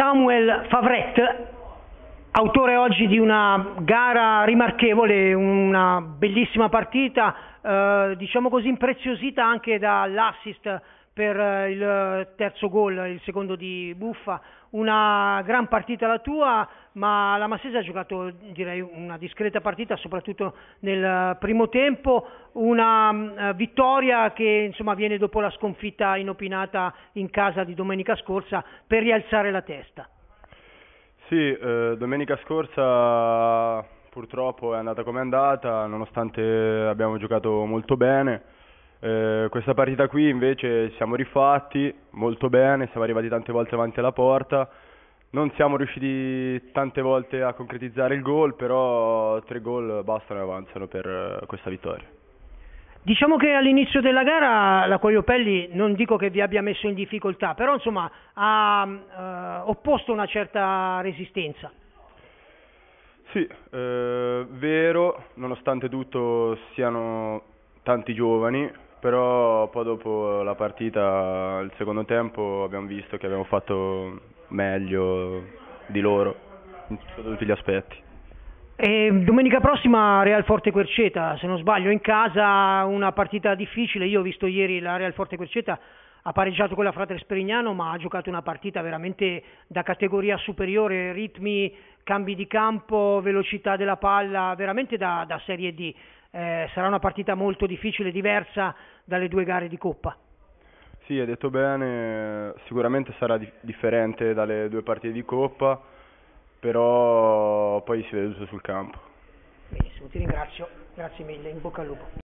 Samuel Favret, autore oggi di una gara rimarchevole, una bellissima partita, eh, diciamo così impreziosita anche dall'assist per eh, il eh, terzo gol, il secondo di Buffa, una gran partita la tua, ma la Massese ha giocato direi una discreta partita, soprattutto nel eh, primo tempo, una mm, vittoria che insomma viene dopo la sconfitta inopinata in casa di domenica scorsa per rialzare la testa. Sì, eh, domenica scorsa purtroppo è andata come è andata, nonostante abbiamo giocato molto bene eh, questa partita qui invece siamo rifatti molto bene, siamo arrivati tante volte avanti alla porta, non siamo riusciti tante volte a concretizzare il gol, però tre gol bastano e avanzano per eh, questa vittoria. Diciamo che all'inizio della gara la Cogliopelli non dico che vi abbia messo in difficoltà, però insomma ha eh, opposto una certa resistenza. Sì, eh, vero, nonostante tutto siano tanti giovani, però poi dopo la partita, il secondo tempo, abbiamo visto che abbiamo fatto meglio di loro sotto tutti gli aspetti. E domenica prossima Real Forte Querceta, se non sbaglio, in casa una partita difficile. Io ho visto ieri la Real Forte Querceta ha pareggiato con la Frater Sperignano, ma ha giocato una partita veramente da categoria superiore, ritmi, cambi di campo, velocità della palla, veramente da, da Serie D eh, sarà una partita molto difficile, diversa dalle due gare di Coppa. Sì, hai detto bene, sicuramente sarà di- differente dalle due partite di Coppa, però poi si vede tutto sul campo. Benissimo, ti ringrazio, grazie mille, in bocca al lupo.